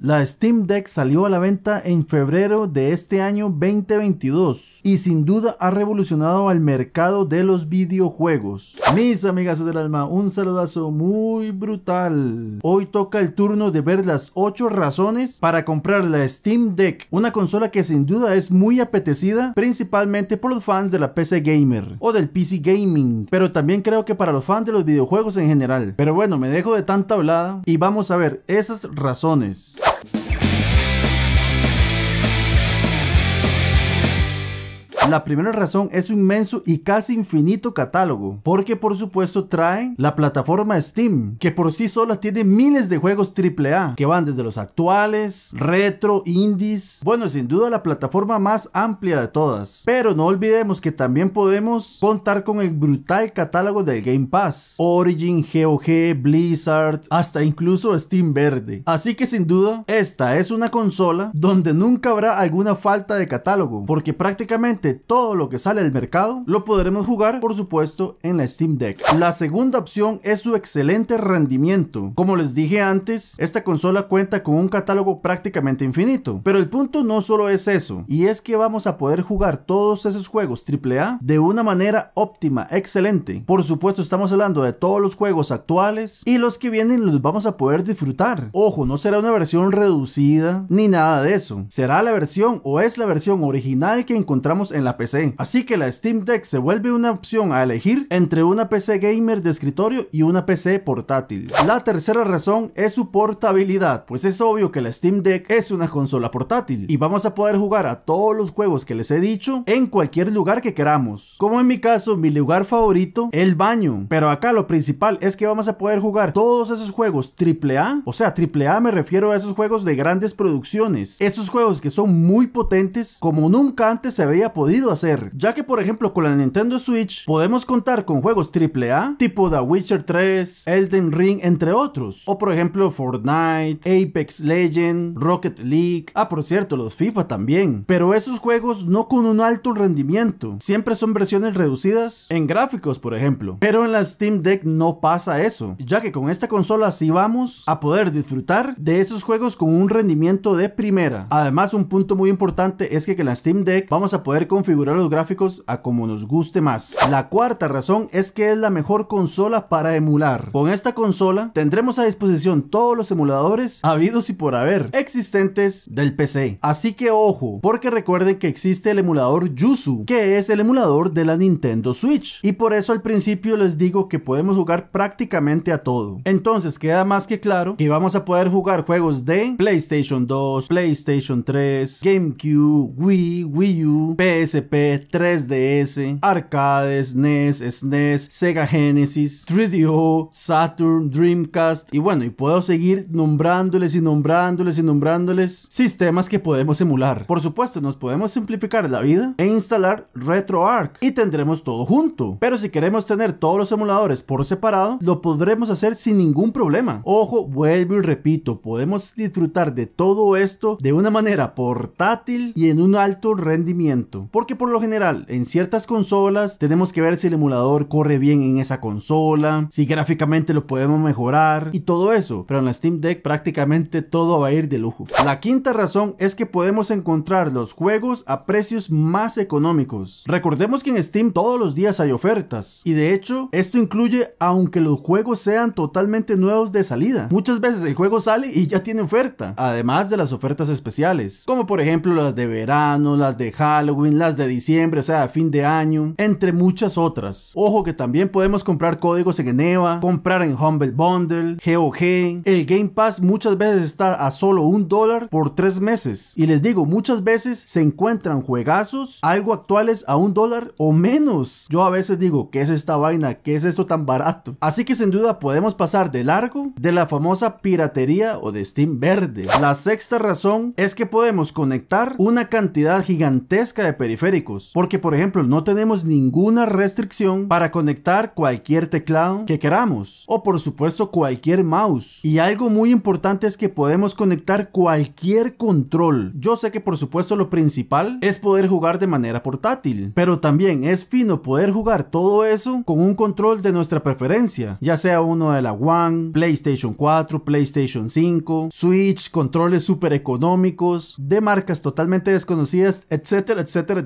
La Steam Deck salió a la venta en febrero de este año 2022 y sin duda ha revolucionado al mercado de los videojuegos. Mis amigas del alma, un saludazo muy brutal. Hoy toca el turno de ver las 8 razones para comprar la Steam Deck, una consola que sin duda es muy apetecida principalmente por los fans de la PC Gamer o del PC Gaming, pero también creo que para los fans de los videojuegos en general. Pero bueno, me dejo de tanta hablada y vamos a ver esas razones. La primera razón es su inmenso y casi infinito catálogo, porque por supuesto traen la plataforma Steam, que por sí sola tiene miles de juegos AAA, que van desde los actuales, retro, indies, bueno, sin duda la plataforma más amplia de todas. Pero no olvidemos que también podemos contar con el brutal catálogo del Game Pass, Origin, GOG, Blizzard, hasta incluso Steam Verde. Así que sin duda, esta es una consola donde nunca habrá alguna falta de catálogo, porque prácticamente todo lo que sale del mercado lo podremos jugar por supuesto en la Steam Deck. La segunda opción es su excelente rendimiento. Como les dije antes, esta consola cuenta con un catálogo prácticamente infinito. Pero el punto no solo es eso, y es que vamos a poder jugar todos esos juegos AAA de una manera óptima, excelente. Por supuesto estamos hablando de todos los juegos actuales y los que vienen los vamos a poder disfrutar. Ojo, no será una versión reducida ni nada de eso. Será la versión o es la versión original que encontramos en la PC. Así que la Steam Deck se vuelve una opción a elegir entre una PC gamer de escritorio y una PC portátil. La tercera razón es su portabilidad, pues es obvio que la Steam Deck es una consola portátil y vamos a poder jugar a todos los juegos que les he dicho en cualquier lugar que queramos. Como en mi caso, mi lugar favorito, el baño. Pero acá lo principal es que vamos a poder jugar todos esos juegos AAA, o sea, AAA me refiero a esos juegos de grandes producciones, esos juegos que son muy potentes como nunca antes se veía podido hacer, ya que por ejemplo con la Nintendo Switch podemos contar con juegos AAA tipo The Witcher 3, Elden Ring, entre otros, o por ejemplo Fortnite, Apex Legend, Rocket League, ah por cierto los FIFA también, pero esos juegos no con un alto rendimiento, siempre son versiones reducidas en gráficos por ejemplo, pero en la Steam Deck no pasa eso, ya que con esta consola sí vamos a poder disfrutar de esos juegos con un rendimiento de primera, además un punto muy importante es que con la Steam Deck vamos a poder configurar los gráficos a como nos guste más. La cuarta razón es que es la mejor consola para emular. Con esta consola tendremos a disposición todos los emuladores habidos y por haber existentes del PC. Así que ojo, porque recuerden que existe el emulador Yuzu, que es el emulador de la Nintendo Switch. Y por eso al principio les digo que podemos jugar prácticamente a todo. Entonces queda más que claro que vamos a poder jugar juegos de PlayStation 2, PlayStation 3, GameCube, Wii, Wii U, PS PSP, 3DS, arcades, NES, SNES, Sega Genesis, 3DO, Saturn, Dreamcast y bueno, y puedo seguir nombrándoles y nombrándoles y nombrándoles sistemas que podemos emular. Por supuesto, nos podemos simplificar la vida e instalar RetroArch y tendremos todo junto. Pero si queremos tener todos los emuladores por separado, lo podremos hacer sin ningún problema. Ojo, vuelvo y repito, podemos disfrutar de todo esto de una manera portátil y en un alto rendimiento. Porque por lo general, en ciertas consolas, tenemos que ver si el emulador corre bien en esa consola, si gráficamente lo podemos mejorar y todo eso. Pero en la Steam Deck prácticamente todo va a ir de lujo. La quinta razón es que podemos encontrar los juegos a precios más económicos. Recordemos que en Steam todos los días hay ofertas. Y de hecho, esto incluye aunque los juegos sean totalmente nuevos de salida. Muchas veces el juego sale y ya tiene oferta. Además de las ofertas especiales. Como por ejemplo las de verano, las de Halloween, de diciembre, o sea, fin de año, entre muchas otras. Ojo que también podemos comprar códigos en geneva comprar en Humble Bundle, GOG. El Game Pass muchas veces está a solo un dólar por tres meses. Y les digo, muchas veces se encuentran juegazos, algo actuales a un dólar o menos. Yo a veces digo, ¿qué es esta vaina? ¿Qué es esto tan barato? Así que sin duda podemos pasar de largo de la famosa piratería o de Steam verde. La sexta razón es que podemos conectar una cantidad gigantesca de porque por ejemplo no tenemos ninguna restricción para conectar cualquier teclado que queramos o por supuesto cualquier mouse. Y algo muy importante es que podemos conectar cualquier control. Yo sé que por supuesto lo principal es poder jugar de manera portátil, pero también es fino poder jugar todo eso con un control de nuestra preferencia, ya sea uno de la One, PlayStation 4, PlayStation 5, Switch, controles super económicos, de marcas totalmente desconocidas, etcétera, etcétera, etcétera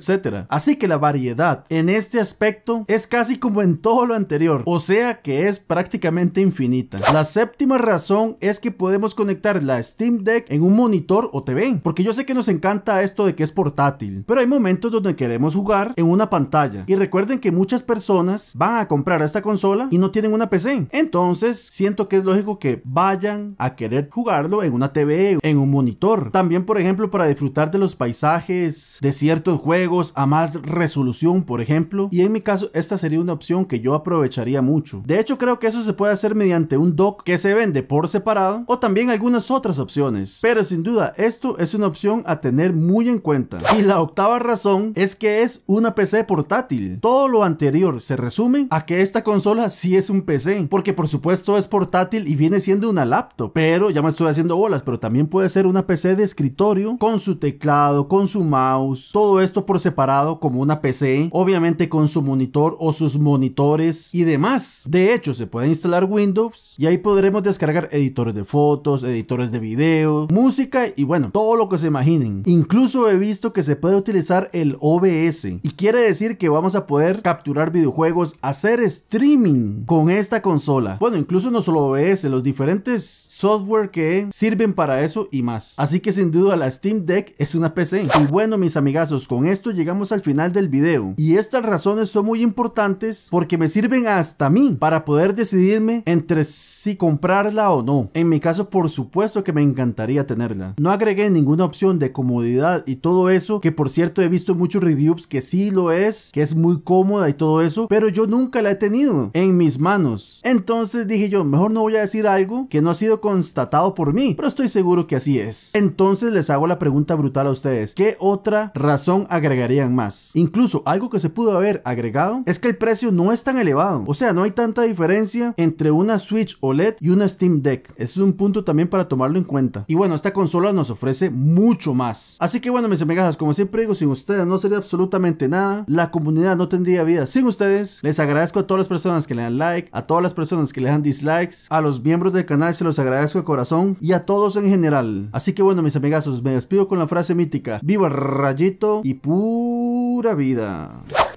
Así que la variedad en este aspecto es casi como en todo lo anterior, o sea que es prácticamente infinita. La séptima razón es que podemos conectar la Steam Deck en un monitor o TV, porque yo sé que nos encanta esto de que es portátil, pero hay momentos donde queremos jugar en una pantalla. Y recuerden que muchas personas van a comprar esta consola y no tienen una PC. Entonces, siento que es lógico que vayan a querer jugarlo en una TV, en un monitor. También, por ejemplo, para disfrutar de los paisajes, de ciertos juegos a más resolución, por ejemplo. Y en mi caso, esta sería una opción que yo aprovecharía mucho. De hecho, creo que eso se puede hacer mediante un dock que se vende por separado o también algunas otras opciones. Pero sin duda, esto es una opción a tener muy en cuenta. Y la octava razón es que es una PC portátil. Todo lo anterior se resume a que esta consola sí es un PC, porque por supuesto es portátil y viene siendo una laptop, pero ya me estoy haciendo bolas, pero también puede ser una PC de escritorio con su teclado, con su mouse, todo esto separado como una PC, obviamente con su monitor o sus monitores y demás. De hecho, se puede instalar Windows y ahí podremos descargar editores de fotos, editores de video, música y bueno, todo lo que se imaginen. Incluso he visto que se puede utilizar el OBS y quiere decir que vamos a poder capturar videojuegos, hacer streaming con esta consola. Bueno, incluso no solo OBS, los diferentes software que sirven para eso y más. Así que sin duda la Steam Deck es una PC. Y bueno, mis amigazos, con esto llegamos al final del video y estas razones son muy importantes porque me sirven hasta mí para poder decidirme entre si comprarla o no. En mi caso por supuesto que me encantaría tenerla. No agregué ninguna opción de comodidad y todo eso que por cierto he visto muchos reviews que sí lo es, que es muy cómoda y todo eso, pero yo nunca la he tenido en mis manos. Entonces dije yo, mejor no voy a decir algo que no ha sido constatado por mí, pero estoy seguro que así es. Entonces les hago la pregunta brutal a ustedes, ¿qué otra razón agregar agregarían más. Incluso algo que se pudo haber agregado es que el precio no es tan elevado, o sea, no hay tanta diferencia entre una Switch OLED y una Steam Deck. Ese es un punto también para tomarlo en cuenta. Y bueno, esta consola nos ofrece mucho más. Así que bueno, mis amigas, como siempre digo, sin ustedes no sería absolutamente nada. La comunidad no tendría vida sin ustedes. Les agradezco a todas las personas que le dan like, a todas las personas que le dan dislikes, a los miembros del canal se los agradezco de corazón y a todos en general. Así que bueno, mis amigazos, me despido con la frase mítica: Viva Rayito y pu pura vida.